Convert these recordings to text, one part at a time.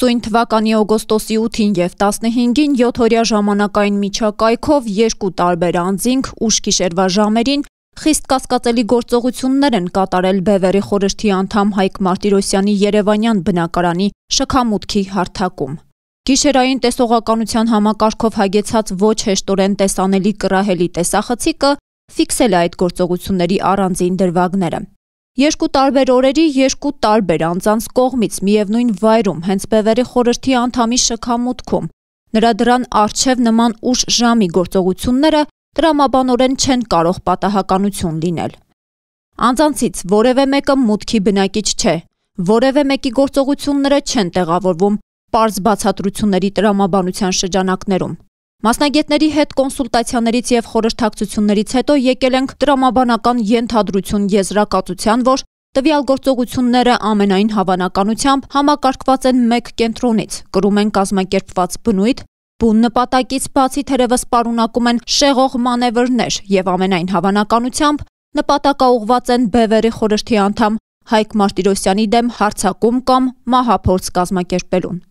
1990 թվականի օգոստոսի 8-ին եւ 15-ին 7-օրյա ժամանակային միջակայքով երկու տարբեր անձինք ուշ գիշերվա ժամերին խիստ կասկածելի գործողություններ են կատարել Բևերի խորհրդի անդամ Հայկ Մարտիրոսյանի Երևանյան բնակարանի շքամուտքի հարթակում։ Գիշերային տեսողականության համակարգով հագեցած ոչ հեշտորեն տեսանելի կրահելի տեսախցիկը ֆիքսել է այդ գործողությունների առանձին դրվագները։ Երկու տարբեր օրերի երկու տարբեր անձանց կողմից միևնույն վայրում հենց բևերի խորհրդի անդամի շքամուտքում նրա դրան արչև նման ուշ ժամի գործողությունները դրամաբանորեն չեն կարող պատահականություն լինել։ Անձանցից որևէ մեկը մուտքի բնակիչ չէ, որևէ մեկի գործողությունները չեն տեղավորվում պարզ բացատրությունների տրամաբանության շրջանակներում։ Մասնագետների հետ կոնսուլտացիաներից եւ խորհրդակցություններից հետո եկել ենք տրամաբանական ենթադրություն եզրակացության, որ տվյալ գործողությունները ամենայն հավանականությամբ համակարգված են մեկ կենտրոնից, կրում են կազմակերպված բնույթ, բուն նպատակից բացի թերևս պարունակում են շեղող մանևրներ եւ ամենայն հավանականությամբ նպատակաուղված են բևերի խորհրդի անդամ Հայկ Մարտիրոսյանի դեմ հարցակում կամ մահափորձ կազմակերպելուն։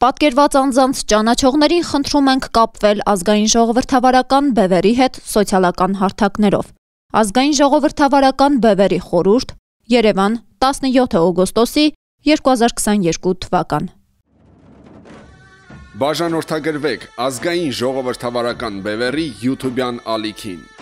Պատկերված անձանց ճանաչողներին խնդրում ենք կապվել ազգային ժողովրդավարական բևերի հետ սոցիալական հարթակներով։ Ազգային ժողովրդավարական բևերի խորուրդ Երևան 17 օգոստոսի 2022 թվական։ Բաժանորդագրվեք ազգային ժողովրդավարական բևերի YouTube-յան ալիքին։